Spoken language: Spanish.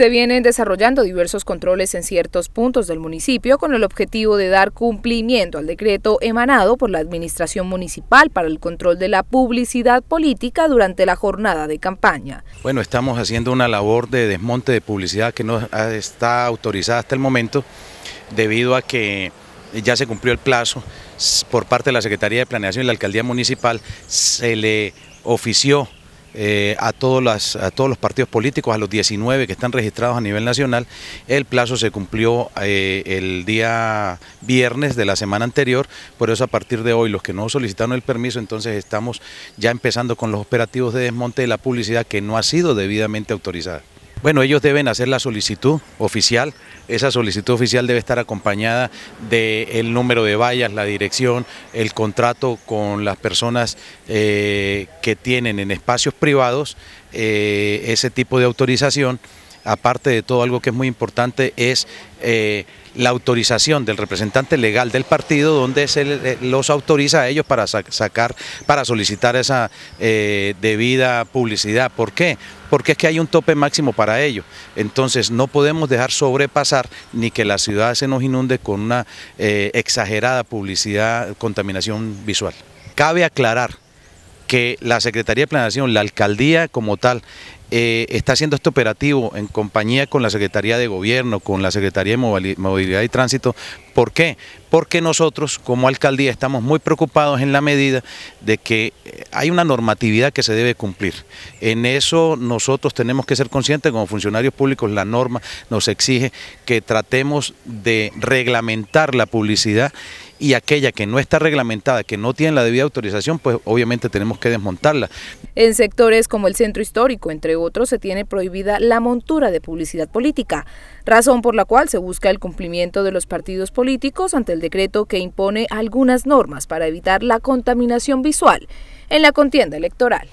Se vienen desarrollando diversos controles en ciertos puntos del municipio con el objetivo de dar cumplimiento al decreto emanado por la Administración Municipal para el control de la publicidad política durante la jornada de campaña. Bueno, estamos haciendo una labor de desmonte de publicidad que no está autorizada hasta el momento debido a que ya se cumplió el plazo por parte de la Secretaría de Planeación y la Alcaldía Municipal, se le ofició eh, a, todos a todos los partidos políticos, a los 19 que están registrados a nivel nacional. El plazo se cumplió eh, el día viernes de la semana anterior, por eso a partir de hoy los que no solicitaron el permiso, entonces estamos ya empezando con los operativos de desmonte de la publicidad que no ha sido debidamente autorizada. Bueno, ellos deben hacer la solicitud oficial. Esa solicitud oficial debe estar acompañada del número de vallas, la dirección, el contrato con las personas eh, que tienen en espacios privados eh, ese tipo de autorización aparte de todo algo que es muy importante es eh, la autorización del representante legal del partido donde se los autoriza a ellos para sacar, para solicitar esa eh, debida publicidad. ¿Por qué? Porque es que hay un tope máximo para ello. Entonces no podemos dejar sobrepasar ni que la ciudad se nos inunde con una eh, exagerada publicidad, contaminación visual. Cabe aclarar que la Secretaría de Planación, la Alcaldía como tal eh, está haciendo este operativo en compañía con la Secretaría de Gobierno, con la Secretaría de Movilidad y Tránsito. ¿Por qué? Porque nosotros como alcaldía estamos muy preocupados en la medida de que eh, hay una normatividad que se debe cumplir. En eso nosotros tenemos que ser conscientes como funcionarios públicos, la norma nos exige que tratemos de reglamentar la publicidad y aquella que no está reglamentada, que no tiene la debida autorización, pues obviamente tenemos que desmontarla. En sectores como el centro histórico, entre otros, se tiene prohibida la montura de publicidad política, razón por la cual se busca el cumplimiento de los partidos políticos ante el decreto que impone algunas normas para evitar la contaminación visual en la contienda electoral.